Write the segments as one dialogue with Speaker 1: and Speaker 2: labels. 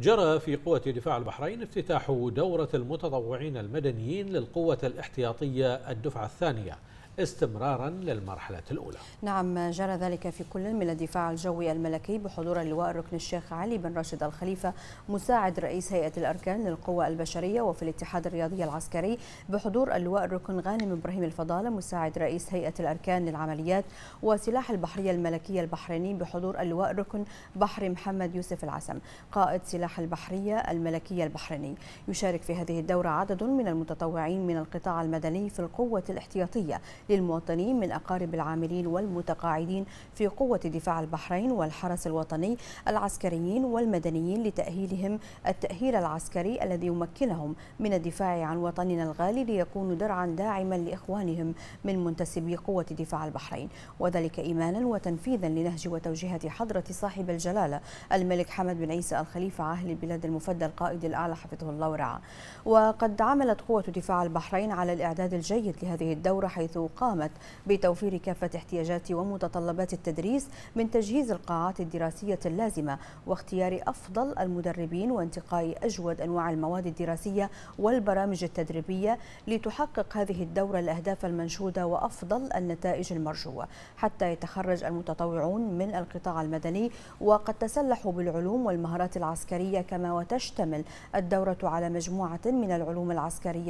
Speaker 1: جرى في قوة دفاع البحرين افتتاح دورة المتطوعين المدنيين للقوة الاحتياطية الدفعة الثانية استمرارا للمرحلة الأولى
Speaker 2: نعم جرى ذلك في كل من الدفاع الجوي الملكي بحضور اللواء الركن الشيخ علي بن راشد الخليفة مساعد رئيس هيئة الأركان للقوى البشرية وفي الاتحاد الرياضي العسكري بحضور اللواء الركن غانم إبراهيم الفضالة مساعد رئيس هيئة الأركان للعمليات وسلاح البحرية الملكية البحريني بحضور اللواء الركن بحري محمد يوسف العسم قائد سلاح البحرية الملكية البحريني يشارك في هذه الدورة عدد من المتطوعين من القطاع المدني في القوة الاحتياطية للمواطنين من أقارب العاملين والمتقاعدين في قوة دفاع البحرين والحرس الوطني العسكريين والمدنيين لتأهيلهم التأهيل العسكري الذي يمكنهم من الدفاع عن وطننا الغالي ليكونوا درعا داعما لإخوانهم من منتسبي قوة دفاع البحرين وذلك إيمانا وتنفيذا لنهج وتوجيهات حضرة صاحب الجلالة الملك حمد بن عيسى الخليفة عاهل البلاد المفدى القائد الأعلى حفظه الله ورعاه وقد عملت قوة دفاع البحرين على الإعداد الجيد لهذه الدورة حيث قامت بتوفير كافة احتياجات ومتطلبات التدريس من تجهيز القاعات الدراسية اللازمة واختيار أفضل المدربين وانتقاء أجود أنواع المواد الدراسية والبرامج التدريبية لتحقق هذه الدورة الأهداف المنشودة وأفضل النتائج المرجوة حتى يتخرج المتطوعون من القطاع المدني وقد تسلحوا بالعلوم والمهارات العسكرية كما وتشتمل الدورة على مجموعة من العلوم العسكرية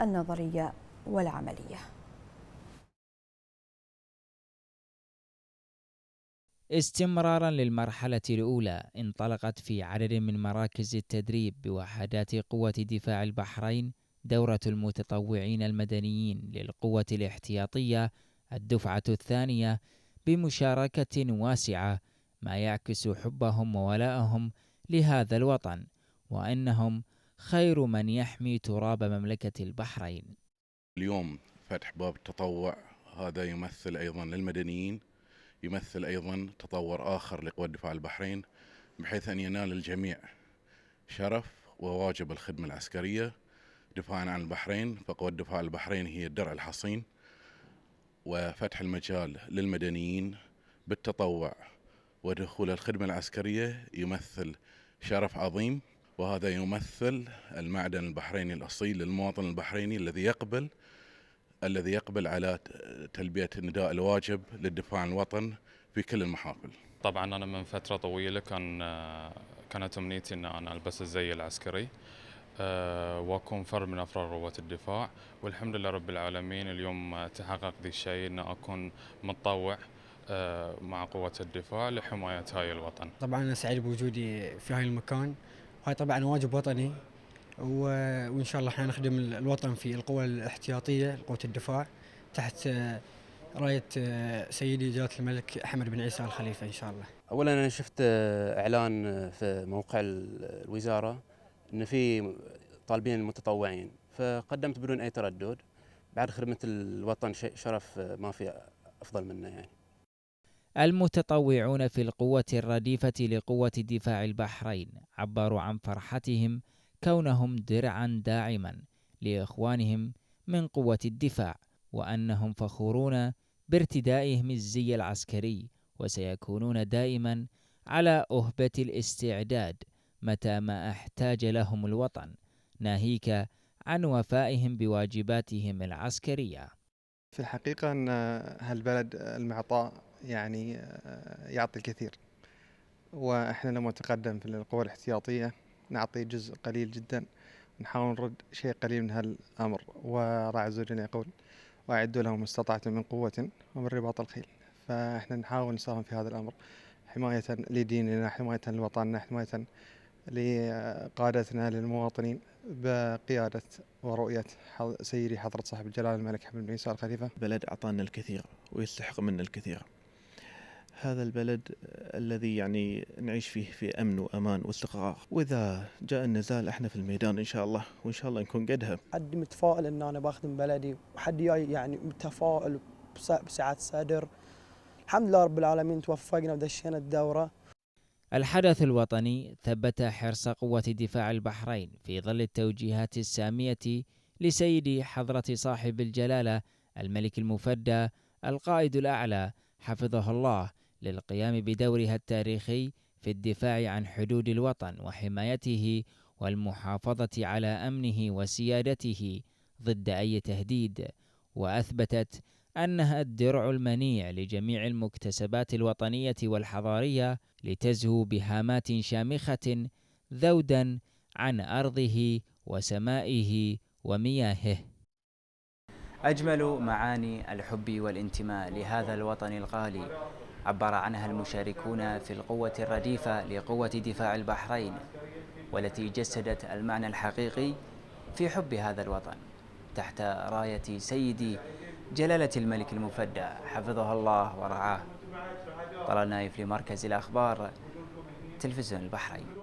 Speaker 2: النظرية والعملية
Speaker 3: استمرارا للمرحلة الأولى انطلقت في عدد من مراكز التدريب بوحدات قوة دفاع البحرين دورة المتطوعين المدنيين للقوة الاحتياطية الدفعة الثانية بمشاركة واسعة ما يعكس حبهم وولائهم لهذا الوطن وأنهم خير من يحمي تراب مملكة البحرين
Speaker 1: اليوم فتح باب التطوع هذا يمثل أيضا للمدنيين يمثل أيضا تطور آخر لقوى الدفاع البحرين بحيث أن ينال الجميع شرف وواجب الخدمة العسكرية دفاعا عن البحرين فقوى الدفاع البحرين هي الدرع الحصين وفتح المجال للمدنيين بالتطوع ودخول الخدمة العسكرية يمثل شرف عظيم وهذا يمثل المعدن البحريني الأصيل للمواطن البحريني الذي يقبل الذي يقبل على تلبية النداء الواجب للدفاع عن الوطن في كل المحافل طبعا أنا من فترة طويلة كان كانت أمنيتي أن أنا ألبس الزي العسكري آه، واكون فرد من افراد قوات الدفاع والحمد لله رب العالمين اليوم تحقق ذي الشيء ان اكون متطوع آه، مع قوة الدفاع لحماية هاي الوطن.
Speaker 3: طبعا انا سعيد بوجودي في هاي المكان هاي طبعا واجب وطني وان شاء الله احنا نخدم الوطن في القوى الاحتياطيه قوه الدفاع تحت آه، رايه آه، سيدي جلاله الملك احمد بن عيسى الخليفه ان شاء الله. اولا انا شفت آه، اعلان في موقع الوزاره ان في طالبين متطوعين فقدمت بدون اي تردد بعد خدمه الوطن شرف ما في افضل منه يعني. المتطوعون في القوة الرديفة لقوة دفاع البحرين عبروا عن فرحتهم كونهم درعا داعما لإخوانهم من قوة الدفاع وأنهم فخورون بارتدائهم الزي العسكري وسيكونون دائما على أهبة الاستعداد متى ما احتاج لهم الوطن ناهيك عن وفائهم بواجباتهم العسكريه
Speaker 2: في الحقيقه ان هالبلد المعطاء يعني آه، يعطي الكثير واحنا لما نتقدم في القوى الاحتياطيه نعطي جزء قليل جدا نحاول نرد شيء قليل من هالأمر عز وجل يقول وأعدوا لهم ما استطعتم من قوة ومن رباط الخيل فإحنا نحاول نساهم في هذا الأمر حماية لديننا حماية لوطننا حماية لقادتنا للمواطنين بقيادة ورؤية سيدي حضرة صاحب الجلالة الملك حمد بن عيسى الخليفة بلد أعطانا الكثير
Speaker 3: ويستحق منا الكثير هذا البلد آه، الذي يعني نعيش فيه في امن وامان واستقرار واذا جاء النزال احنا في الميدان ان شاء الله وان شاء الله نكون قدها
Speaker 1: حد متفائل
Speaker 3: ان انا بخدم بلدي وحد جاي يعني متفائل بسعه صدر الحمد لله رب العالمين توفقنا ودشينا الدوره الحدث الوطني ثبت حرص قوة دفاع البحرين في ظل التوجيهات السامية لسيد حضرة صاحب الجلالة الملك المفدى القائد الأعلى حفظه الله للقيام بدورها التاريخي في الدفاع عن حدود الوطن وحمايته والمحافظة على أمنه وسيادته ضد أي تهديد، وأثبتت أنها الدرع المنيع لجميع المكتسبات الوطنية والحضارية لتزهو بهامات شامخة ذودا عن أرضه وسمائه ومياهه. أجمل معاني الحب والانتماء لهذا الوطن الغالي عبر عنها المشاركون في القوة الرديفة لقوة دفاع البحرين والتي جسدت المعنى الحقيقي في حب هذا الوطن تحت راية سيدي جلالة الملك المفدى حفظه الله ورعاه طلال نايف لمركز الأخبار تلفزيون البحرين